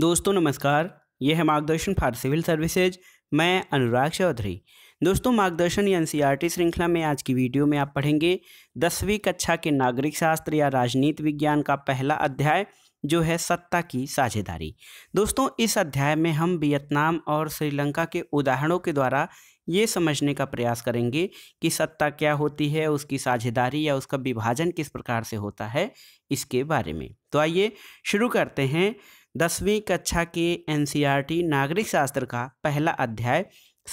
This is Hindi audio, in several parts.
दोस्तों नमस्कार यह है मार्गदर्शन फॉर सिविल सर्विसेज मैं अनुराग चौधरी दोस्तों मार्गदर्शन या एनसीईआरटी श्रृंखला में आज की वीडियो में आप पढ़ेंगे दसवीं कक्षा के नागरिक शास्त्र या राजनीति विज्ञान का पहला अध्याय जो है सत्ता की साझेदारी दोस्तों इस अध्याय में हम वियतनाम और श्रीलंका के उदाहरणों के द्वारा ये समझने का प्रयास करेंगे कि सत्ता क्या होती है उसकी साझेदारी या उसका विभाजन किस प्रकार से होता है इसके बारे में तो आइए शुरू करते हैं दसवीं कक्षा के एनसीईआरटी नागरिक शास्त्र का पहला अध्याय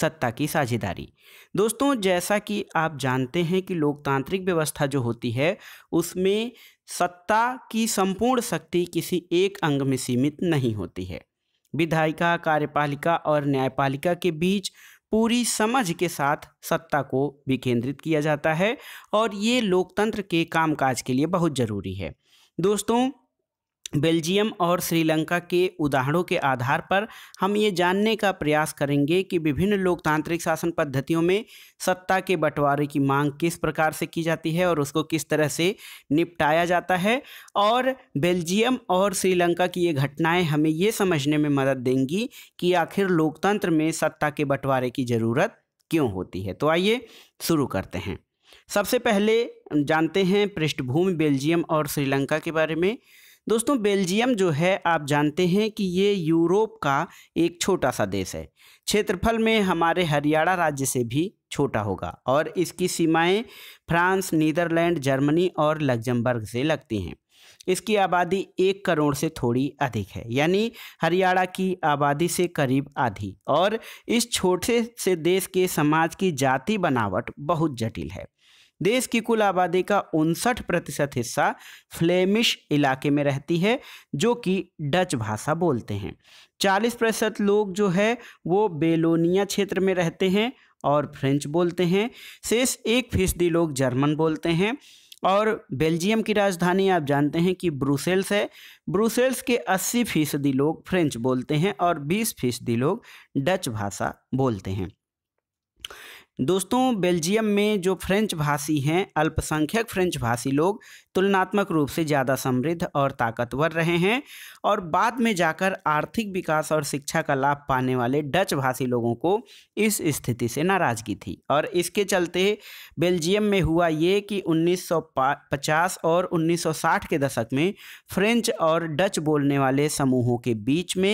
सत्ता की साझेदारी दोस्तों जैसा कि आप जानते हैं कि लोकतांत्रिक व्यवस्था जो होती है उसमें सत्ता की संपूर्ण शक्ति किसी एक अंग में सीमित नहीं होती है विधायिका कार्यपालिका और न्यायपालिका के बीच पूरी समझ के साथ सत्ता को विकेंद्रित किया जाता है और ये लोकतंत्र के कामकाज के लिए बहुत ज़रूरी है दोस्तों बेल्जियम और श्रीलंका के उदाहरणों के आधार पर हम ये जानने का प्रयास करेंगे कि विभिन्न लोकतांत्रिक शासन पद्धतियों में सत्ता के बंटवारे की मांग किस प्रकार से की जाती है और उसको किस तरह से निपटाया जाता है और बेल्जियम और श्रीलंका की ये घटनाएं हमें ये समझने में मदद देंगी कि आखिर लोकतंत्र में सत्ता के बंटवारे की ज़रूरत क्यों होती है तो आइए शुरू करते हैं सबसे पहले जानते हैं पृष्ठभूमि बेल्जियम और श्रीलंका के बारे में दोस्तों बेल्जियम जो है आप जानते हैं कि ये यूरोप का एक छोटा सा देश है क्षेत्रफल में हमारे हरियाणा राज्य से भी छोटा होगा और इसकी सीमाएं फ्रांस नीदरलैंड जर्मनी और लग्जमबर्ग से लगती हैं इसकी आबादी एक करोड़ से थोड़ी अधिक है यानी हरियाणा की आबादी से करीब आधी और इस छोटे से देश के समाज की जाति बनावट बहुत जटिल है देश की कुल आबादी का उनसठ प्रतिशत हिस्सा फ्लेमिश इलाके में रहती है जो कि डच भाषा बोलते हैं चालीस प्रतिशत लोग जो है वो बेलोनिया क्षेत्र में रहते हैं और फ्रेंच बोलते हैं शेष एक फीसदी लोग जर्मन बोलते हैं और बेल्जियम की राजधानी आप जानते हैं कि ब्रुसेल्स है ब्रुसेल्स के 80 फीसदी लोग फ्रेंच बोलते हैं और 20 फीसदी लोग डच भाषा बोलते हैं दोस्तों बेल्जियम में जो फ्रेंच भाषी हैं अल्पसंख्यक फ्रेंच भाषी लोग तुलनात्मक रूप से ज़्यादा समृद्ध और ताकतवर रहे हैं और बाद में जाकर आर्थिक विकास और शिक्षा का लाभ पाने वाले डच भाषी लोगों को इस स्थिति से नाराज़गी थी और इसके चलते बेल्जियम में हुआ ये कि 1950 और 1960 के दशक में फ्रेंच और डच बोलने वाले समूहों के बीच में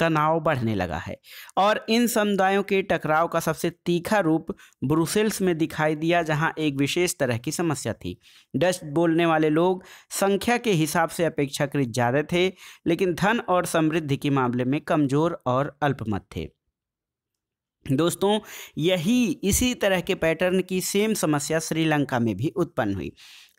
तनाव बढ़ने लगा है और इन समुदायों के टकराव का सबसे तीखा रूप ब्रुसेल्स में दिखाई दिया जहां एक विशेष तरह की समस्या थी डच बोलने वाले लोग संख्या के हिसाब से अपेक्षाकृत ज़्यादा थे लेकिन धन और समृद्धि के मामले में कमज़ोर और अल्पमत थे दोस्तों यही इसी तरह के पैटर्न की सेम समस्या श्रीलंका में भी उत्पन्न हुई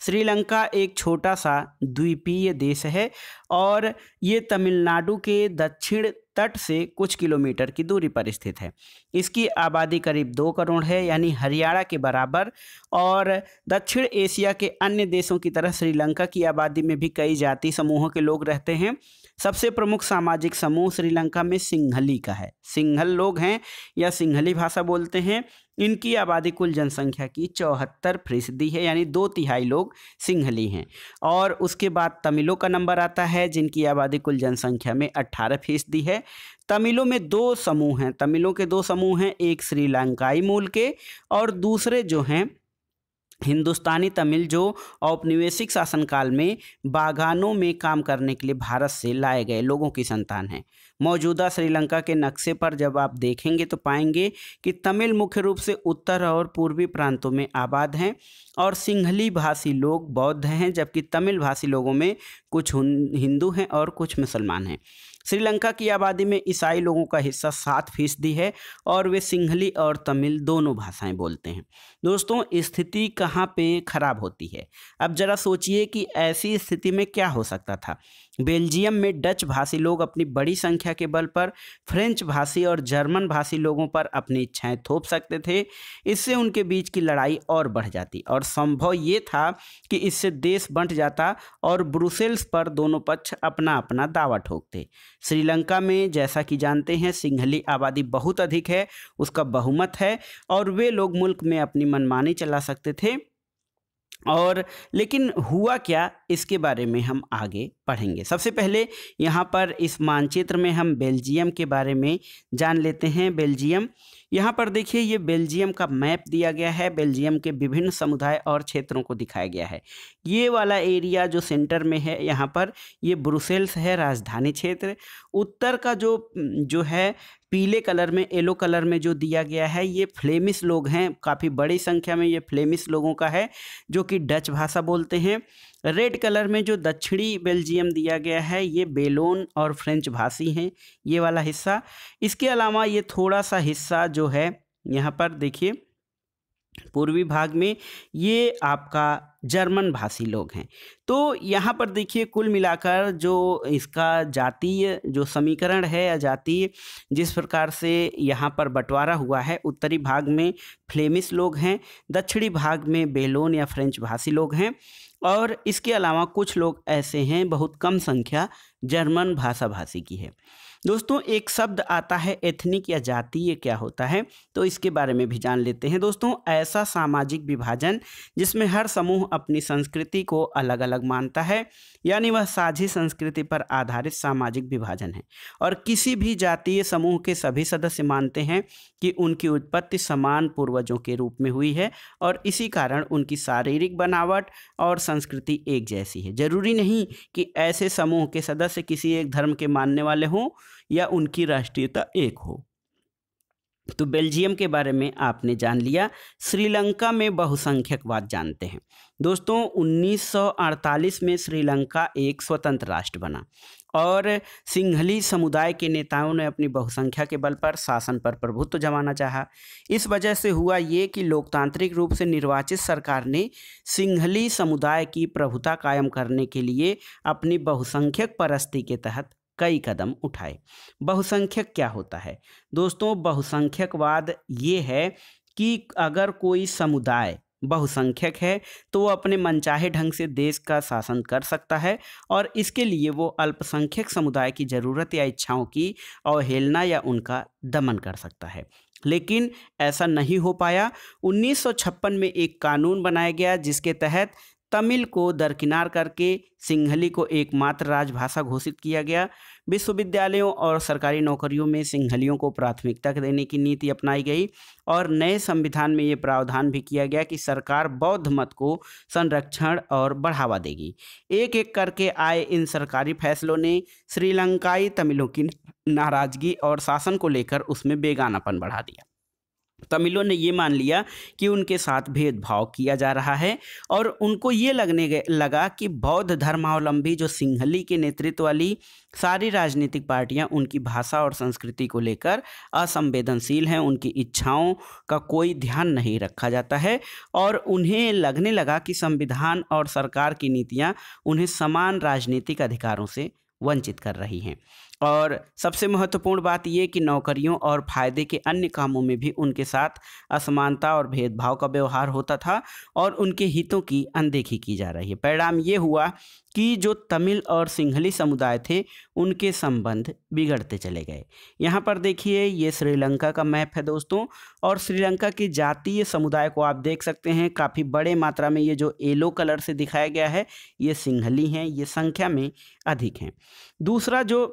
श्रीलंका एक छोटा सा द्वीपीय देश है और ये तमिलनाडु के दक्षिण तट से कुछ किलोमीटर की दूरी पर स्थित है इसकी आबादी करीब दो करोड़ है यानी हरियाणा के बराबर और दक्षिण एशिया के अन्य देशों की तरह श्रीलंका की आबादी में भी कई जाति समूहों के लोग रहते हैं सबसे प्रमुख सामाजिक समूह श्रीलंका में सिंघली का है सिंघल लोग हैं या सिंघली भाषा बोलते हैं इनकी आबादी कुल जनसंख्या की चौहत्तर फीसदी है यानी दो तिहाई लोग सिंघली हैं और उसके बाद तमिलों का नंबर आता है है जिनकी आबादी कुल जनसंख्या में अट्ठारह फीसदी है तमिलों में दो समूह हैं तमिलों के दो समूह हैं एक श्रीलंकाई मूल के और दूसरे जो हैं हिंदुस्तानी तमिल जो औपनिवेशिक शासनकाल में बागानों में काम करने के लिए भारत से लाए गए लोगों की संतान है मौजूदा श्रीलंका के नक्शे पर जब आप देखेंगे तो पाएंगे कि तमिल मुख्य रूप से उत्तर और पूर्वी प्रांतों में आबाद हैं और सिंहली भाषी लोग बौद्ध हैं जबकि तमिल भाषी लोगों में कुछ हिंदू हैं और कुछ मुसलमान हैं श्रीलंका की आबादी में ईसाई लोगों का हिस्सा सात फीसदी है और वे सिंहली और तमिल दोनों भाषाएं बोलते हैं दोस्तों स्थिति कहाँ पे खराब होती है अब जरा सोचिए कि ऐसी स्थिति में क्या हो सकता था बेल्जियम में डच भाषी लोग अपनी बड़ी संख्या के बल पर फ्रेंच भाषी और जर्मन भाषी लोगों पर अपनी इच्छाएं थोप सकते थे इससे उनके बीच की लड़ाई और बढ़ जाती और संभव ये था कि इससे देश बंट जाता और ब्रुसेल्स पर दोनों पक्ष अपना अपना दावा ठोकते श्रीलंका में जैसा कि जानते हैं सिंघली आबादी बहुत अधिक है उसका बहुमत है और वे लोग मुल्क में अपनी मनमानी चला सकते थे और लेकिन हुआ क्या इसके बारे में हम आगे पढ़ेंगे सबसे पहले यहाँ पर इस मानचित्र में हम बेल्जियम के बारे में जान लेते हैं बेल्जियम यहाँ पर देखिए ये बेल्जियम का मैप दिया गया है बेल्जियम के विभिन्न समुदाय और क्षेत्रों को दिखाया गया है ये वाला एरिया जो सेंटर में है यहाँ पर ये ब्रुसेल्स है राजधानी क्षेत्र उत्तर का जो जो है पीले कलर में येलो कलर में जो दिया गया है ये फ्लेमिश लोग हैं काफ़ी बड़ी संख्या में ये फ्लेमिश लोगों का है जो कि डच भाषा बोलते हैं रेड कलर में जो दक्षिणी बेल्जियम मीडियम दिया गया है ये बेलोन और फ्रेंच भाषी हैं ये वाला हिस्सा इसके अलावा ये थोड़ा सा हिस्सा जो है यहाँ पर देखिए पूर्वी भाग में ये आपका जर्मन भाषी लोग हैं तो यहाँ पर देखिए कुल मिलाकर जो इसका जातीय जो समीकरण है या जातीय जिस प्रकार से यहाँ पर बंटवारा हुआ है उत्तरी भाग में फ्लेमिश लोग हैं दक्षिणी भाग में बेलोन या फ्रेंच भाषी लोग हैं और इसके अलावा कुछ लोग ऐसे हैं बहुत कम संख्या जर्मन भाषा भाषी की है दोस्तों एक शब्द आता है एथनिक या जातीय क्या होता है तो इसके बारे में भी जान लेते हैं दोस्तों ऐसा सामाजिक विभाजन जिसमें हर समूह अपनी संस्कृति को अलग अलग मानता है यानी वह साझी संस्कृति पर आधारित सामाजिक विभाजन है और किसी भी जातीय समूह के सभी सदस्य मानते हैं कि उनकी उत्पत्ति समान पूर्वजों के रूप में हुई है और इसी कारण उनकी शारीरिक बनावट और संस्कृति एक जैसी है जरूरी नहीं कि ऐसे समूह के सदस्य किसी एक धर्म के मानने वाले हों या उनकी राष्ट्रीयता एक हो तो बेल्जियम के बारे में आपने जान लिया श्रीलंका में बहुसंख्यकवाद जानते हैं दोस्तों 1948 में श्रीलंका एक स्वतंत्र राष्ट्र बना और सिंहली समुदाय के नेताओं ने अपनी बहुसंख्या के बल पर शासन पर प्रभुत्व जमाना चाहा इस वजह से हुआ ये कि लोकतांत्रिक रूप से निर्वाचित सरकार ने सिंहली समुदाय की प्रभुता कायम करने के लिए अपनी बहुसंख्यक परस्ती के तहत कई कदम उठाए बहुसंख्यक क्या होता है दोस्तों बहुसंख्यकवाद ये है कि अगर कोई समुदाय बहुसंख्यक है तो वो अपने मनचाहे ढंग से देश का शासन कर सकता है और इसके लिए वो अल्पसंख्यक समुदाय की ज़रूरत या इच्छाओं की अवहेलना या उनका दमन कर सकता है लेकिन ऐसा नहीं हो पाया 1956 में एक कानून बनाया गया जिसके तहत तमिल को दरकिनार करके सिंहली को एकमात्र राजभाषा घोषित किया गया विश्वविद्यालयों और सरकारी नौकरियों में सिंहलियों को प्राथमिकता देने की नीति अपनाई गई और नए संविधान में ये प्रावधान भी किया गया कि सरकार बौद्ध मत को संरक्षण और बढ़ावा देगी एक एक करके आए इन सरकारी फैसलों ने श्रीलंकाई तमिलों की नाराजगी और शासन को लेकर उसमें बेगानापन बढ़ा दिया तमिलों ने ये मान लिया कि उनके साथ भेदभाव किया जा रहा है और उनको ये लगने लगा कि बौद्ध धर्मावलंबी जो सिंहली के नेतृत्व वाली सारी राजनीतिक पार्टियां उनकी भाषा और संस्कृति को लेकर असंवेदनशील हैं उनकी इच्छाओं का कोई ध्यान नहीं रखा जाता है और उन्हें लगने लगा कि संविधान और सरकार की नीतियाँ उन्हें समान राजनीतिक अधिकारों से वंचित कर रही हैं और सबसे महत्वपूर्ण बात यह कि नौकरियों और फायदे के अन्य कामों में भी उनके साथ असमानता और भेदभाव का व्यवहार होता था और उनके हितों की अनदेखी की जा रही है परिणाम ये हुआ कि जो तमिल और सिंहली समुदाय थे उनके संबंध बिगड़ते चले गए यहाँ पर देखिए ये श्रीलंका का मैप है दोस्तों और श्रीलंका के जातीय समुदाय को आप देख सकते हैं काफ़ी बड़े मात्रा में ये जो येलो कलर से दिखाया गया है ये सिंहली हैं ये संख्या में अधिक हैं दूसरा जो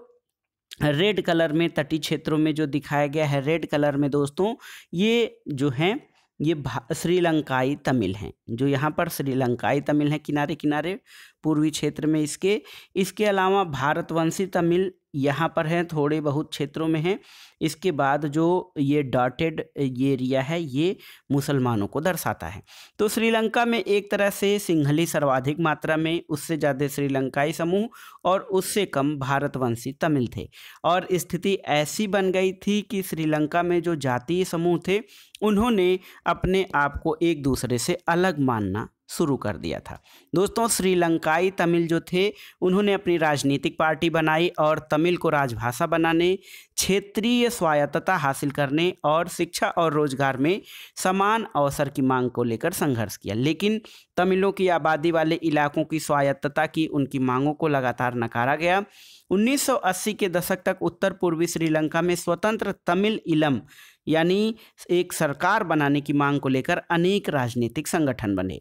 रेड कलर में तटीय क्षेत्रों में जो दिखाया गया है रेड कलर में दोस्तों ये जो हैं ये श्रीलंकाई तमिल हैं जो यहाँ पर श्रीलंकाई तमिल हैं किनारे किनारे पूर्वी क्षेत्र में इसके इसके अलावा भारतवंशी तमिल यहाँ पर हैं थोड़े बहुत क्षेत्रों में हैं इसके बाद जो ये डॉटेड ये एरिया है ये मुसलमानों को दर्शाता है तो श्रीलंका में एक तरह से सिंघली सर्वाधिक मात्रा में उससे ज़्यादा श्रीलंकाई समूह और उससे कम भारतवंशी तमिल थे और स्थिति ऐसी बन गई थी कि श्रीलंका में जो जातीय समूह थे उन्होंने अपने आप को एक दूसरे से अलग मानना शुरू कर दिया था दोस्तों श्रीलंकाई तमिल जो थे उन्होंने अपनी राजनीतिक पार्टी बनाई और तमिल को राजभाषा बनाने क्षेत्रीय स्वायत्तता हासिल करने और शिक्षा और रोजगार में समान अवसर की मांग को लेकर संघर्ष किया लेकिन तमिलों की आबादी वाले इलाकों की स्वायत्तता की उनकी मांगों को लगातार नकारा गया 1980 के दशक तक उत्तर पूर्वी श्रीलंका में स्वतंत्र तमिल इलम यानी एक सरकार बनाने की मांग को लेकर अनेक राजनीतिक संगठन बने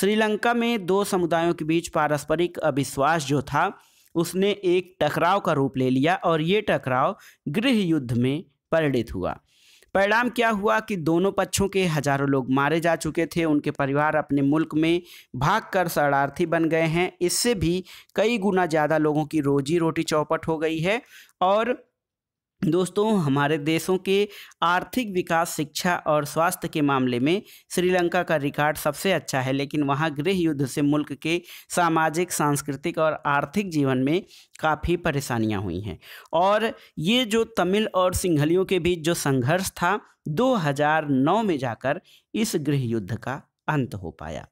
श्रीलंका में दो समुदायों के बीच पारस्परिक अविश्वास जो था उसने एक टकराव का रूप ले लिया और ये टकराव गृह युद्ध में परिणित हुआ परिणाम क्या हुआ कि दोनों पक्षों के हजारों लोग मारे जा चुके थे उनके परिवार अपने मुल्क में भागकर शरणार्थी बन गए हैं इससे भी कई गुना ज़्यादा लोगों की रोजी रोटी चौपट हो गई है और दोस्तों हमारे देशों के आर्थिक विकास शिक्षा और स्वास्थ्य के मामले में श्रीलंका का रिकॉर्ड सबसे अच्छा है लेकिन वहाँ गृह युद्ध से मुल्क के सामाजिक सांस्कृतिक और आर्थिक जीवन में काफ़ी परेशानियाँ हुई हैं और ये जो तमिल और सिंघलियों के बीच जो संघर्ष था 2009 में जाकर इस गृह युद्ध का अंत हो पाया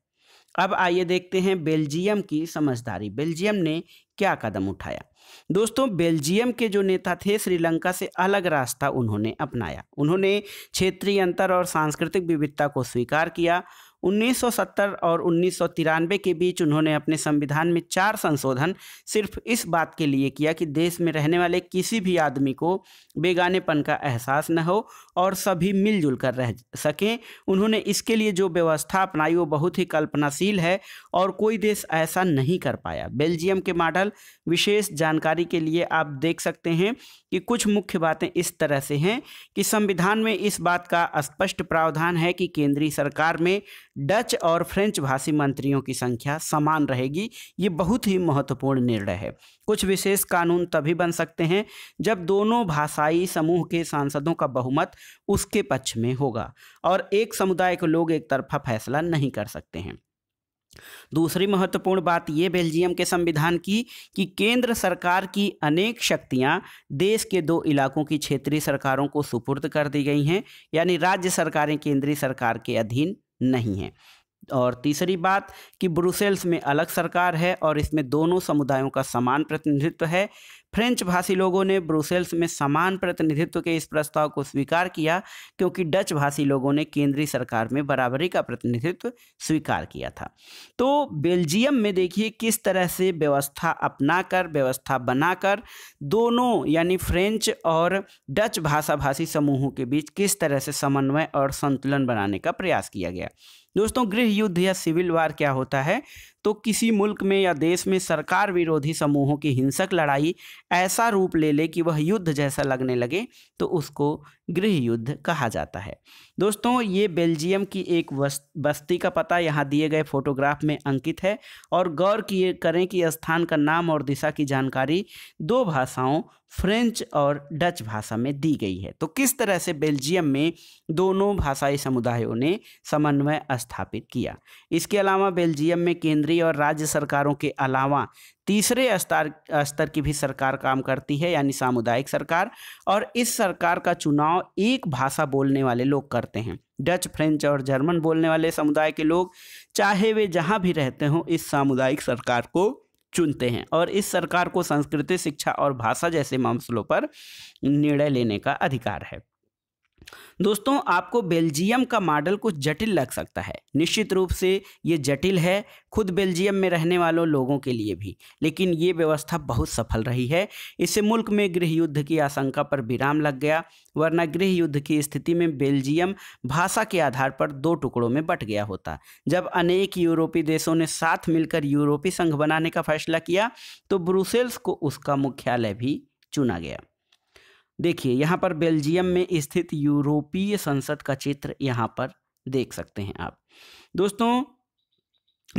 अब आइए देखते हैं बेल्जियम की समझदारी बेल्जियम ने क्या कदम उठाया दोस्तों बेल्जियम के जो नेता थे श्रीलंका से अलग रास्ता उन्होंने अपनाया उन्होंने क्षेत्रीय अंतर और सांस्कृतिक विविधता को स्वीकार किया 1970 और उन्नीस के बीच उन्होंने अपने संविधान में चार संशोधन सिर्फ इस बात के लिए किया कि देश में रहने वाले किसी भी आदमी को बेगानेपन का एहसास न हो और सभी मिलजुल कर रह सकें उन्होंने इसके लिए जो व्यवस्था अपनाई वो बहुत ही कल्पनाशील है और कोई देश ऐसा नहीं कर पाया बेल्जियम के मॉडल विशेष जानकारी के लिए आप देख सकते हैं कि कुछ मुख्य बातें इस तरह से हैं कि संविधान में इस बात का स्पष्ट प्रावधान है कि केंद्रीय सरकार में डच और फ्रेंच भाषी मंत्रियों की संख्या समान रहेगी ये बहुत ही महत्वपूर्ण निर्णय है कुछ विशेष कानून तभी बन सकते हैं जब दोनों भाषाई समूह के सांसदों का बहुमत उसके पक्ष में होगा और एक समुदाय के लोग एक तरफा फैसला नहीं कर सकते हैं दूसरी महत्वपूर्ण बात यह बेल्जियम के संविधान की कि केंद्र सरकार की अनेक शक्तियां देश के दो इलाकों की क्षेत्रीय सरकारों को सुपुर्द कर दी गई हैं यानी राज्य सरकारें केंद्रीय सरकार के अधीन नहीं है और तीसरी बात कि ब्रुसेल्स में अलग सरकार है और इसमें दोनों समुदायों का समान प्रतिनिधित्व है फ्रेंच भाषी लोगों ने ब्रुसेल्स में समान प्रतिनिधित्व के इस प्रस्ताव को स्वीकार किया क्योंकि डच भाषी लोगों ने केंद्रीय सरकार में बराबरी का प्रतिनिधित्व स्वीकार किया था तो बेल्जियम में देखिए किस तरह से व्यवस्था अपनाकर व्यवस्था बनाकर दोनों यानी फ्रेंच और डच भाषा भाषी समूहों के बीच किस तरह से समन्वय और संतुलन बनाने का प्रयास किया गया दोस्तों गृह युद्ध या सिविल वार क्या होता है तो किसी मुल्क में या देश में सरकार विरोधी समूहों की हिंसक लड़ाई ऐसा रूप ले ले कि वह युद्ध जैसा लगने लगे तो उसको गृह युद्ध कहा जाता है दोस्तों ये बेल्जियम की एक बस्ती का पता यहाँ दिए गए फोटोग्राफ में अंकित है और गौर किए करें कि स्थान का नाम और दिशा की जानकारी दो भाषाओं फ्रेंच और डच भाषा में दी गई है तो किस तरह से बेल्जियम में दोनों भाषाई समुदायों ने समन्वय स्थापित किया इसके अलावा बेल्जियम में केंद्रीय केंद्रीय और राज्य सरकारों के अलावा तीसरे स्तर स्तर की भी सरकार काम करती है यानी सामुदायिक सरकार और इस सरकार का चुनाव एक भाषा बोलने वाले लोग करते हैं डच फ्रेंच और जर्मन बोलने वाले समुदाय के लोग चाहे वे जहाँ भी रहते हों इस सामुदायिक सरकार को चुनते हैं और इस सरकार को संस्कृति शिक्षा और भाषा जैसे मामलों पर निर्णय लेने का अधिकार है दोस्तों आपको बेल्जियम का मॉडल कुछ जटिल लग सकता है निश्चित रूप से ये जटिल है खुद बेल्जियम में रहने वालों लोगों के लिए भी लेकिन ये व्यवस्था बहुत सफल रही है इससे मुल्क में गृह युद्ध की आशंका पर विराम लग गया वरना गृह युद्ध की स्थिति में बेल्जियम भाषा के आधार पर दो टुकड़ों में बट गया होता जब अनेक यूरोपीय देशों ने साथ मिलकर यूरोपीय संघ बनाने का फैसला किया तो ब्रुसेल्स को उसका मुख्यालय भी चुना गया देखिए यहाँ पर बेल्जियम में स्थित यूरोपीय संसद का चित्र यहाँ पर देख सकते हैं आप दोस्तों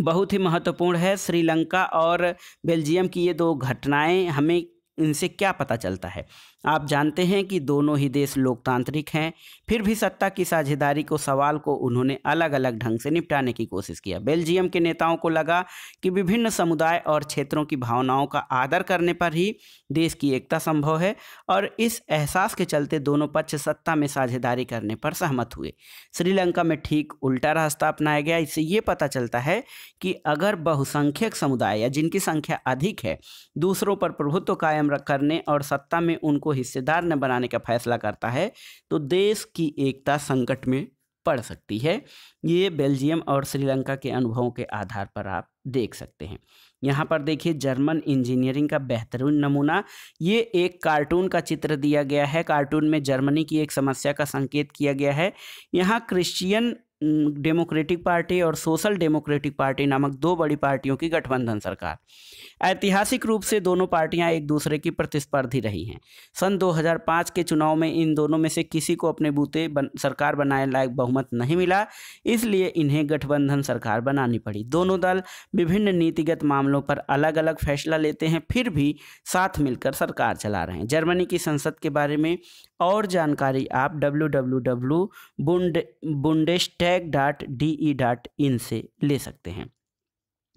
बहुत ही महत्वपूर्ण है श्रीलंका और बेल्जियम की ये दो घटनाएं हमें इनसे क्या पता चलता है आप जानते हैं कि दोनों ही देश लोकतांत्रिक हैं फिर भी सत्ता की साझेदारी को सवाल को उन्होंने अलग अलग ढंग से निपटाने की कोशिश किया बेल्जियम के नेताओं को लगा कि विभिन्न समुदाय और क्षेत्रों की भावनाओं का आदर करने पर ही देश की एकता संभव है और इस एहसास के चलते दोनों पक्ष सत्ता में साझेदारी करने पर सहमत हुए श्रीलंका में ठीक उल्टा रास्ता अपनाया गया इससे ये पता चलता है कि अगर बहुसंख्यक समुदाय या जिनकी संख्या अधिक है दूसरों पर प्रभुत्व कायम करने और सत्ता में उनको हिस्सेदार न बनाने का फैसला करता है तो देश की एकता संकट में पड़ सकती है ये बेल्जियम और श्रीलंका के अनुभवों के आधार पर आप देख सकते हैं यहाँ पर देखिए जर्मन इंजीनियरिंग का बेहतरीन नमूना ये एक कार्टून का चित्र दिया गया है कार्टून में जर्मनी की एक समस्या का संकेत किया गया है यहाँ क्रिश्चियन डेमोक्रेटिक पार्टी और सोशल डेमोक्रेटिक पार्टी नामक दो बड़ी पार्टियों की गठबंधन सरकार ऐतिहासिक रूप से दोनों पार्टियां एक दूसरे की प्रतिस्पर्धी रही हैं सन 2005 के चुनाव में इन दोनों में से किसी को अपने बूते बन, सरकार बनाने लायक बहुमत नहीं मिला इसलिए इन्हें गठबंधन सरकार बनानी पड़ी दोनों दल विभिन्न नीतिगत मामलों पर अलग अलग फैसला लेते हैं फिर भी साथ मिलकर सरकार चला रहे हैं जर्मनी की संसद के बारे में और जानकारी आप W W W Bundestag dot D E dot in से ले सकते हैं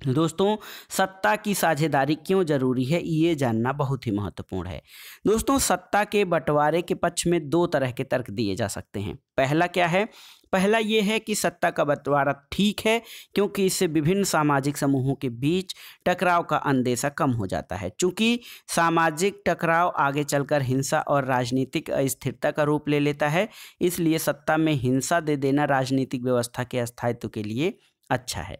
दोस्तों सत्ता की साझेदारी क्यों जरूरी है ये जानना बहुत ही महत्वपूर्ण है दोस्तों सत्ता के बंटवारे के पक्ष में दो तरह के तर्क दिए जा सकते हैं पहला क्या है पहला ये है कि सत्ता का बंटवारा ठीक है क्योंकि इससे विभिन्न सामाजिक समूहों के बीच टकराव का अंदेशा कम हो जाता है चूंकि सामाजिक टकराव आगे चलकर हिंसा और राजनीतिक अस्थिरता का रूप ले लेता है इसलिए सत्ता में हिंसा दे देना राजनीतिक व्यवस्था के अस्थायित्व के लिए अच्छा है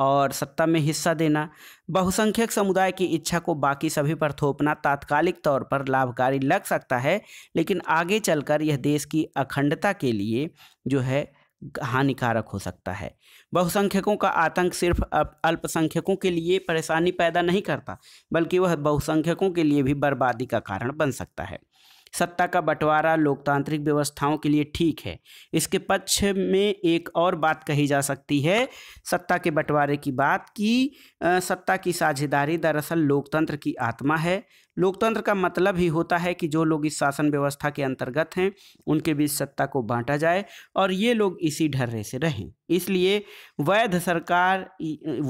और सत्ता में हिस्सा देना बहुसंख्यक समुदाय की इच्छा को बाकी सभी पर थोपना तात्कालिक तौर पर लाभकारी लग सकता है लेकिन आगे चलकर यह देश की अखंडता के लिए जो है हानिकारक हो सकता है बहुसंख्यकों का आतंक सिर्फ अल्पसंख्यकों के लिए परेशानी पैदा नहीं करता बल्कि वह बहुसंख्यकों के लिए भी बर्बादी का कारण बन सकता है सत्ता का बंटवारा लोकतांत्रिक व्यवस्थाओं के लिए ठीक है इसके पक्ष में एक और बात कही जा सकती है सत्ता के बंटवारे की बात कि सत्ता की साझेदारी दरअसल लोकतंत्र की आत्मा है लोकतंत्र का मतलब ही होता है कि जो लोग इस शासन व्यवस्था के अंतर्गत हैं उनके बीच सत्ता को बांटा जाए और ये लोग इसी ढर्रे से रहें इसलिए वैध सरकार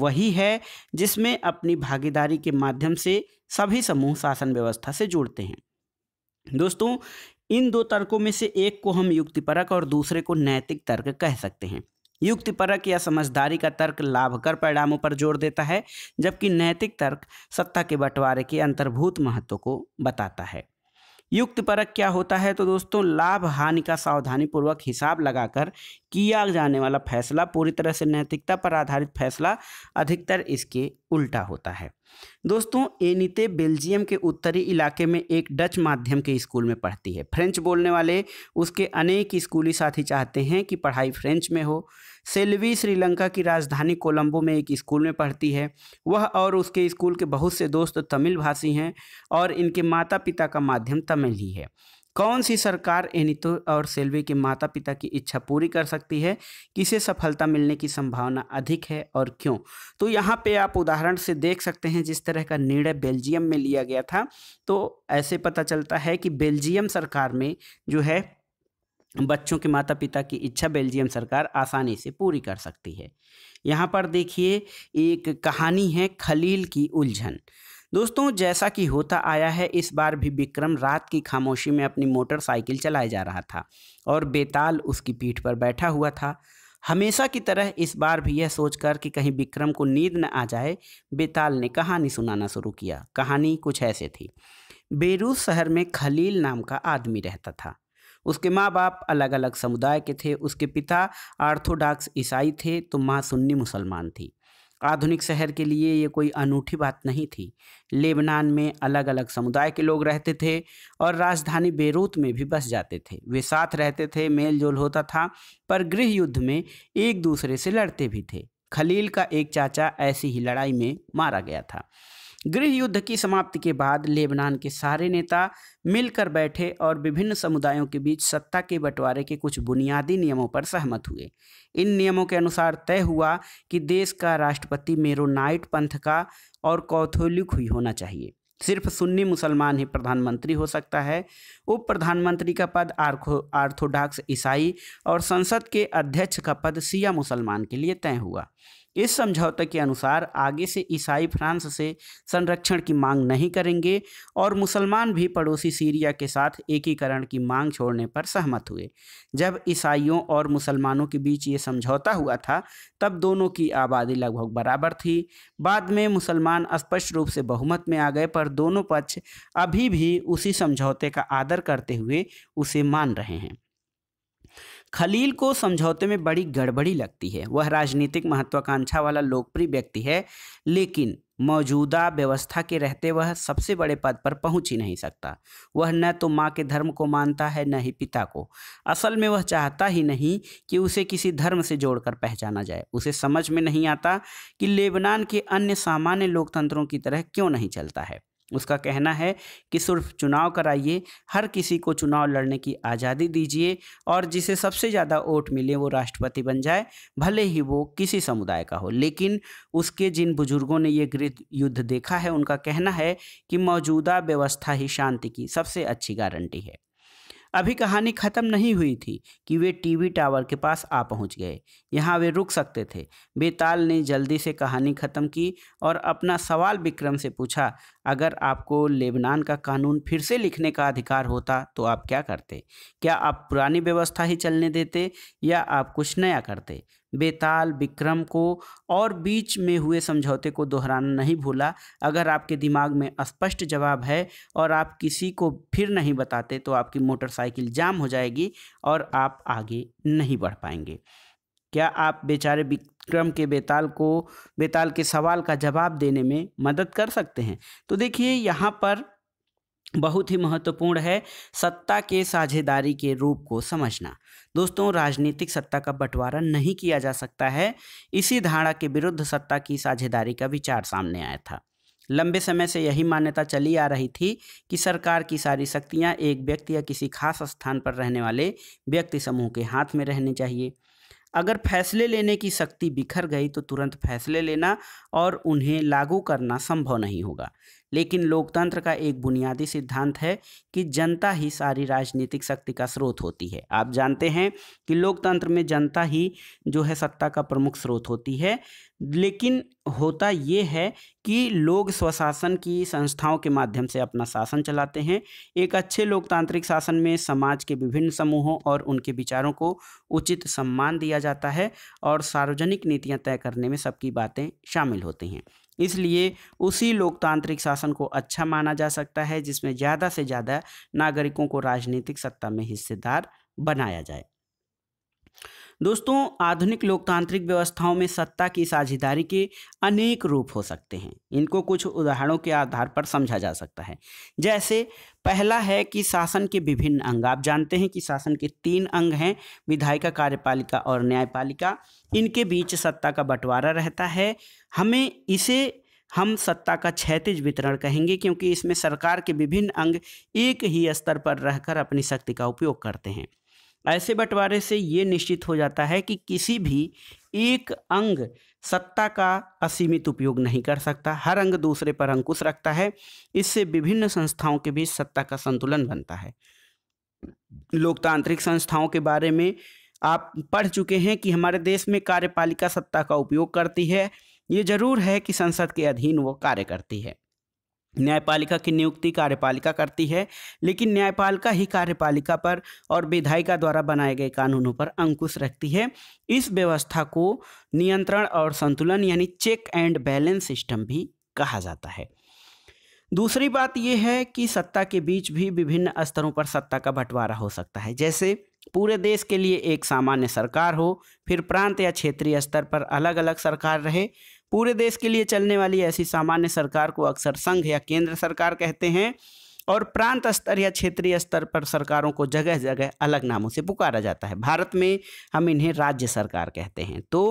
वही है जिसमें अपनी भागीदारी के माध्यम से सभी समूह शासन व्यवस्था से जुड़ते हैं दोस्तों इन दो तर्कों में से एक को हम युक्तिपरक और दूसरे को नैतिक तर्क कह सकते हैं युक्तिपरक या समझदारी का तर्क लाभकर परिणामों पर जोर देता है जबकि नैतिक तर्क सत्ता के बंटवारे के अंतर्भूत महत्व को बताता है युक्तिपरक क्या होता है तो दोस्तों लाभ हानि का सावधानीपूर्वक हिसाब लगाकर किया जाने वाला फैसला पूरी तरह से नैतिकता पर आधारित फैसला अधिकतर इसके उल्टा होता है दोस्तों एनिते बेल्जियम के उत्तरी इलाके में एक डच माध्यम के स्कूल में पढ़ती है फ्रेंच बोलने वाले उसके अनेक स्कूली साथी चाहते हैं कि पढ़ाई फ्रेंच में हो सेल्वी श्रीलंका की राजधानी कोलंबो में एक स्कूल में पढ़ती है वह और उसके स्कूल के बहुत से दोस्त तमिल भाषी हैं और इनके माता पिता का माध्यम तमिल ही है कौन सी सरकार एनितो और सेल्वी के माता पिता की इच्छा पूरी कर सकती है किसे सफलता मिलने की संभावना अधिक है और क्यों तो यहाँ पे आप उदाहरण से देख सकते हैं जिस तरह का निर्णय बेल्जियम में लिया गया था तो ऐसे पता चलता है कि बेल्जियम सरकार में जो है बच्चों के माता पिता की इच्छा बेल्जियम सरकार आसानी से पूरी कर सकती है यहाँ पर देखिए एक कहानी है खलील की उलझन दोस्तों जैसा कि होता आया है इस बार भी विक्रम रात की खामोशी में अपनी मोटरसाइकिल चलाए जा रहा था और बेताल उसकी पीठ पर बैठा हुआ था हमेशा की तरह इस बार भी यह सोचकर कि कहीं विक्रम को नींद न आ जाए बेताल ने कहानी सुनाना शुरू किया कहानी कुछ ऐसे थी बेरूस शहर में खलील नाम का आदमी रहता था उसके माँ बाप अलग अलग समुदाय के थे उसके पिता आर्थोडॉक्स ईसाई थे तो माँ सुन्नी मुसलमान थी आधुनिक शहर के लिए ये कोई अनूठी बात नहीं थी लेबनान में अलग अलग समुदाय के लोग रहते थे और राजधानी बेरूत में भी बस जाते थे वे साथ रहते थे मेल जोल होता था पर गृह युद्ध में एक दूसरे से लड़ते भी थे खलील का एक चाचा ऐसी ही लड़ाई में मारा गया था गृह युद्ध की समाप्ति के बाद लेबनान के सारे नेता मिलकर बैठे और विभिन्न समुदायों के बीच सत्ता के बंटवारे के कुछ बुनियादी नियमों पर सहमत हुए इन नियमों के अनुसार तय हुआ कि देश का राष्ट्रपति मेरोनाइट पंथ का और कौथोलिक हुई होना चाहिए सिर्फ सुन्नी मुसलमान ही प्रधानमंत्री हो सकता है उप प्रधानमंत्री का पद आर्थो आर्थोडॉक्स ईसाई और संसद के अध्यक्ष का पद सिया मुसलमान के लिए तय हुआ इस समझौते के अनुसार आगे से ईसाई फ्रांस से संरक्षण की मांग नहीं करेंगे और मुसलमान भी पड़ोसी सीरिया के साथ एकीकरण की मांग छोड़ने पर सहमत हुए जब ईसाइयों और मुसलमानों के बीच ये समझौता हुआ था तब दोनों की आबादी लगभग बराबर थी बाद में मुसलमान स्पष्ट रूप से बहुमत में आ गए पर दोनों पक्ष अभी भी उसी समझौते का आदर करते हुए उसे मान रहे हैं खलील को समझौते में बड़ी गड़बड़ी लगती है वह राजनीतिक महत्वाकांक्षा वाला लोकप्रिय व्यक्ति है लेकिन मौजूदा व्यवस्था के रहते वह सबसे बड़े पद पर पहुंच ही नहीं सकता वह न तो माँ के धर्म को मानता है न ही पिता को असल में वह चाहता ही नहीं कि उसे किसी धर्म से जोड़कर पहचाना जाए उसे समझ में नहीं आता कि लेबनान के अन्य सामान्य लोकतंत्रों की तरह क्यों नहीं चलता है उसका कहना है कि सिर्फ चुनाव कराइए हर किसी को चुनाव लड़ने की आज़ादी दीजिए और जिसे सबसे ज़्यादा वोट मिले वो राष्ट्रपति बन जाए भले ही वो किसी समुदाय का हो लेकिन उसके जिन बुजुर्गों ने ये गृह युद्ध देखा है उनका कहना है कि मौजूदा व्यवस्था ही शांति की सबसे अच्छी गारंटी है अभी कहानी ख़त्म नहीं हुई थी कि वे टीवी टावर के पास आ पहुंच गए यहाँ वे रुक सकते थे बेताल ने जल्दी से कहानी ख़त्म की और अपना सवाल विक्रम से पूछा अगर आपको लेबनान का कानून फिर से लिखने का अधिकार होता तो आप क्या करते क्या आप पुरानी व्यवस्था ही चलने देते या आप कुछ नया करते बेताल विक्रम को और बीच में हुए समझौते को दोहराना नहीं भूला अगर आपके दिमाग में स्पष्ट जवाब है और आप किसी को फिर नहीं बताते तो आपकी मोटरसाइकिल जाम हो जाएगी और आप आगे नहीं बढ़ पाएंगे क्या आप बेचारे क्रम के बेताल को बेताल के सवाल का जवाब देने में मदद कर सकते हैं तो देखिए यहाँ पर बहुत ही महत्वपूर्ण है सत्ता के साझेदारी के रूप को समझना दोस्तों राजनीतिक सत्ता का बंटवारा नहीं किया जा सकता है इसी धारणा के विरुद्ध सत्ता की साझेदारी का विचार सामने आया था लंबे समय से यही मान्यता चली आ रही थी कि सरकार की सारी शक्तियाँ एक व्यक्ति या किसी खास स्थान पर रहने वाले व्यक्ति समूह के हाथ में रहनी चाहिए अगर फैसले लेने की शक्ति बिखर गई तो तुरंत फैसले लेना और उन्हें लागू करना संभव नहीं होगा लेकिन लोकतंत्र का एक बुनियादी सिद्धांत है कि जनता ही सारी राजनीतिक शक्ति का स्रोत होती है आप जानते हैं कि लोकतंत्र में जनता ही जो है सत्ता का प्रमुख स्रोत होती है लेकिन होता ये है कि लोग स्वशासन की संस्थाओं के माध्यम से अपना शासन चलाते हैं एक अच्छे लोकतांत्रिक शासन में समाज के विभिन्न समूहों और उनके विचारों को उचित सम्मान दिया जाता है और सार्वजनिक नीतियाँ तय करने में सबकी बातें शामिल होती हैं इसलिए उसी लोकतांत्रिक शासन को अच्छा माना जा सकता है जिसमें ज़्यादा से ज़्यादा नागरिकों को राजनीतिक सत्ता में हिस्सेदार बनाया जाए दोस्तों आधुनिक लोकतांत्रिक व्यवस्थाओं में सत्ता की साझेदारी के अनेक रूप हो सकते हैं इनको कुछ उदाहरणों के आधार पर समझा जा सकता है जैसे पहला है कि शासन के विभिन्न अंग आप जानते हैं कि शासन के तीन अंग हैं विधायिका कार्यपालिका और न्यायपालिका इनके बीच सत्ता का बंटवारा रहता है हमें इसे हम सत्ता का क्षैतिज वितरण कहेंगे क्योंकि इसमें सरकार के विभिन्न अंग एक ही स्तर पर रहकर अपनी शक्ति का उपयोग करते हैं ऐसे बंटवारे से ये निश्चित हो जाता है कि किसी भी एक अंग सत्ता का असीमित उपयोग नहीं कर सकता हर अंग दूसरे पर अंकुश रखता है इससे विभिन्न संस्थाओं के बीच सत्ता का संतुलन बनता है लोकतांत्रिक संस्थाओं के बारे में आप पढ़ चुके हैं कि हमारे देश में कार्यपालिका सत्ता का उपयोग करती है ये जरूर है कि संसद के अधीन वो कार्य करती है न्यायपालिका की नियुक्ति कार्यपालिका करती है लेकिन न्यायपालिका ही कार्यपालिका पर और विधायिका द्वारा बनाए गए कानूनों पर अंकुश रखती है इस व्यवस्था को नियंत्रण और संतुलन यानी चेक एंड बैलेंस सिस्टम भी कहा जाता है दूसरी बात यह है कि सत्ता के बीच भी विभिन्न स्तरों पर सत्ता का बंटवारा हो सकता है जैसे पूरे देश के लिए एक सामान्य सरकार हो फिर प्रांत या क्षेत्रीय स्तर पर अलग अलग सरकार रहे पूरे देश के लिए चलने वाली ऐसी सामान्य सरकार को अक्सर संघ या केंद्र सरकार कहते हैं और प्रांत स्तर या क्षेत्रीय स्तर पर सरकारों को जगह जगह अलग नामों से पुकारा जाता है भारत में हम इन्हें राज्य सरकार कहते हैं तो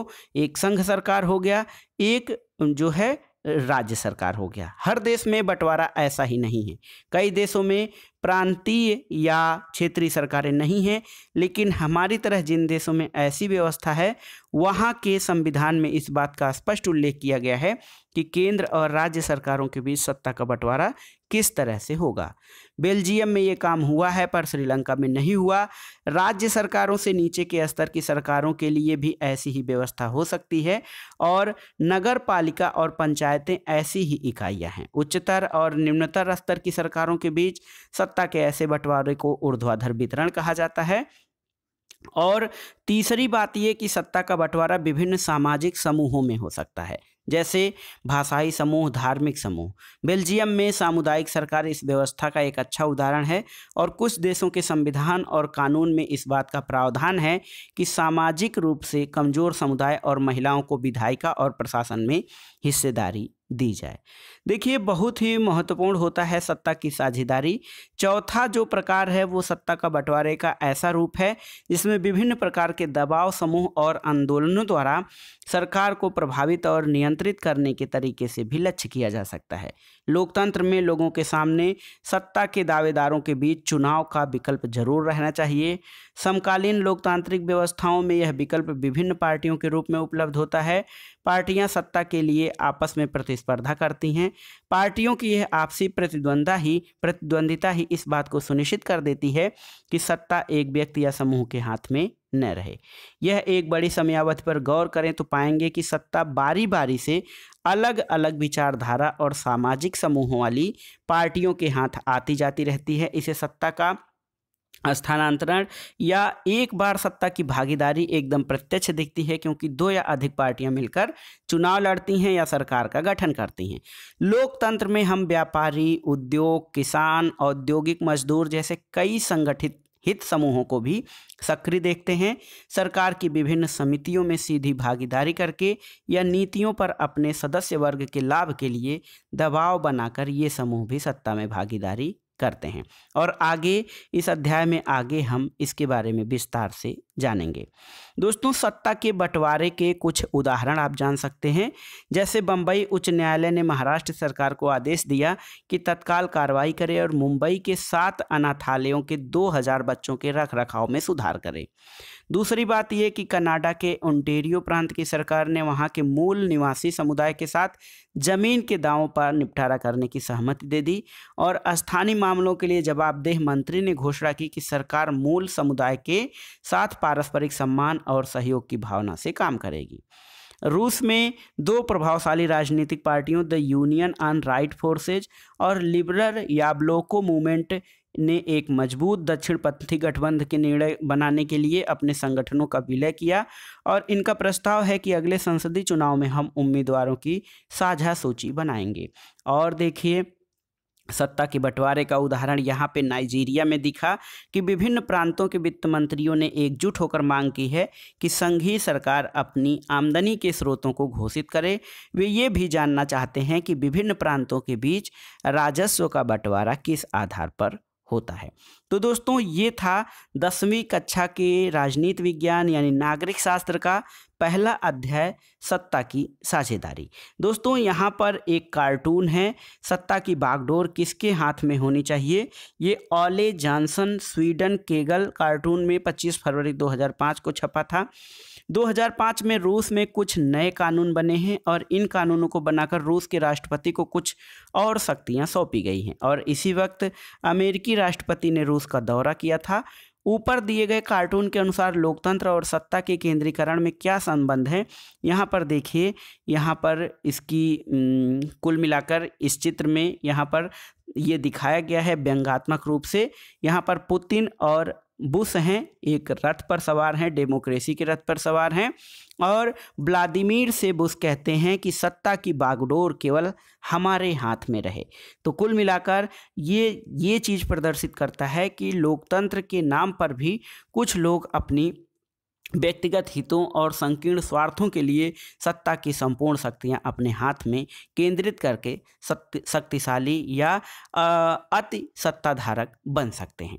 एक संघ सरकार हो गया एक जो है राज्य सरकार हो गया हर देश में बंटवारा ऐसा ही नहीं है कई देशों में प्रांतीय या क्षेत्रीय सरकारें नहीं हैं लेकिन हमारी तरह जिन देशों में ऐसी व्यवस्था है वहाँ के संविधान में इस बात का स्पष्ट उल्लेख किया गया है कि केंद्र और राज्य सरकारों के बीच सत्ता का बंटवारा किस तरह से होगा बेल्जियम में ये काम हुआ है पर श्रीलंका में नहीं हुआ राज्य सरकारों से नीचे के स्तर की सरकारों के लिए भी ऐसी ही व्यवस्था हो सकती है और नगर पालिका और पंचायतें ऐसी ही इकाइयां हैं उच्चतर और निम्नतर स्तर की सरकारों के बीच सत्ता के ऐसे बंटवारे को ऊर्ध्वाधर वितरण कहा जाता है और तीसरी बात यह कि सत्ता का बंटवारा विभिन्न सामाजिक समूहों में हो सकता है जैसे भाषाई समूह धार्मिक समूह बेल्जियम में सामुदायिक सरकार इस व्यवस्था का एक अच्छा उदाहरण है और कुछ देशों के संविधान और कानून में इस बात का प्रावधान है कि सामाजिक रूप से कमजोर समुदाय और महिलाओं को विधायिका और प्रशासन में हिस्सेदारी दी जाए देखिए बहुत ही महत्वपूर्ण होता है सत्ता की साझेदारी चौथा जो प्रकार है वो सत्ता का बंटवारे का ऐसा रूप है जिसमें विभिन्न प्रकार के दबाव समूह और आंदोलनों द्वारा सरकार को प्रभावित और नियंत्रित करने के तरीके से भी लक्ष्य किया जा सकता है लोकतंत्र में लोगों के सामने सत्ता के दावेदारों के बीच चुनाव का विकल्प जरूर रहना चाहिए समकालीन लोकतांत्रिक व्यवस्थाओं में यह विकल्प विभिन्न पार्टियों के रूप में उपलब्ध होता है पार्टियां सत्ता के लिए आपस में प्रतिस्पर्धा करती हैं पार्टियों की यह आपसी प्रतिद्वंदा ही प्रतिद्वंदिता ही इस बात को सुनिश्चित कर देती है कि सत्ता एक व्यक्ति या समूह के हाथ में न रहे यह एक बड़ी समयावधि पर गौर करें तो पाएंगे कि सत्ता बारी बारी से अलग अलग विचारधारा और सामाजिक समूहों वाली पार्टियों के हाथ आती जाती रहती है इसे सत्ता का स्थानांतरण या एक बार सत्ता की भागीदारी एकदम प्रत्यक्ष दिखती है क्योंकि दो या अधिक पार्टियां मिलकर चुनाव लड़ती हैं या सरकार का गठन करती हैं लोकतंत्र में हम व्यापारी उद्योग किसान औद्योगिक मजदूर जैसे कई संगठित हित समूहों को भी सक्रिय देखते हैं सरकार की विभिन्न समितियों में सीधी भागीदारी करके या नीतियों पर अपने सदस्य वर्ग के लाभ के लिए दबाव बनाकर ये समूह भी सत्ता में भागीदारी करते हैं और आगे इस अध्याय में आगे हम इसके बारे में विस्तार से जानेंगे दोस्तों सत्ता के बंटवारे के कुछ उदाहरण आप जान सकते हैं जैसे बम्बई उच्च न्यायालय ने महाराष्ट्र सरकार को आदेश दिया कि तत्काल कार्रवाई करे और मुंबई के सात अनाथालयों के 2000 बच्चों के रख रखाव में सुधार करें दूसरी बात यह कि कनाडा के ओंटेरियो प्रांत की सरकार ने वहां के मूल निवासी समुदाय के साथ जमीन के दावों पर निपटारा करने की सहमति दे दी और स्थानीय मामलों के लिए जवाबदेह मंत्री ने घोषणा की कि सरकार मूल समुदाय के साथ पारस्परिक सम्मान और सहयोग की भावना से काम करेगी रूस में दो प्रभावशाली राजनीतिक पार्टियों the Union on Right Forces और लिबरल याब्लोको मूवमेंट ने एक मजबूत दक्षिण पंथी गठबंध के निर्णय बनाने के लिए अपने संगठनों का विलय किया और इनका प्रस्ताव है कि अगले संसदीय चुनाव में हम उम्मीदवारों की साझा सूची बनाएंगे और देखिए सत्ता के बंटवारे का उदाहरण यहाँ पे नाइजीरिया में दिखा कि विभिन्न प्रांतों के वित्त मंत्रियों ने एकजुट होकर मांग की है कि संघीय सरकार अपनी आमदनी के स्रोतों को घोषित करे वे ये भी जानना चाहते हैं कि विभिन्न प्रांतों के बीच राजस्व का बंटवारा किस आधार पर होता है तो दोस्तों ये था दसवीं कक्षा के राजनीति विज्ञान यानी नागरिक शास्त्र का पहला अध्याय सत्ता की साझेदारी दोस्तों यहाँ पर एक कार्टून है सत्ता की बागडोर किसके हाथ में होनी चाहिए ये ऑले जॉनसन स्वीडन केगल कार्टून में 25 फरवरी 2005 को छपा था 2005 में रूस में कुछ नए कानून बने हैं और इन कानूनों को बनाकर रूस के राष्ट्रपति को कुछ और शक्तियाँ सौंपी गई हैं और इसी वक्त अमेरिकी राष्ट्रपति ने रूस का दौरा किया था ऊपर दिए गए कार्टून के अनुसार लोकतंत्र और सत्ता के केंद्रीकरण में क्या संबंध है यहाँ पर देखिए यहाँ पर इसकी कुल मिलाकर इस चित्र में यहाँ पर ये दिखाया गया है व्यंगात्मक रूप से यहाँ पर पुतिन और बुश हैं एक रथ पर सवार हैं डेमोक्रेसी के रथ पर सवार हैं और ब्लादिमिर से बुश कहते हैं कि सत्ता की बागडोर केवल हमारे हाथ में रहे तो कुल मिलाकर ये ये चीज़ प्रदर्शित करता है कि लोकतंत्र के नाम पर भी कुछ लोग अपनी व्यक्तिगत हितों और संकीर्ण स्वार्थों के लिए सत्ता की संपूर्ण शक्तियां अपने हाथ में केंद्रित करके शक्तिशाली या अति सत्ताधारक बन सकते हैं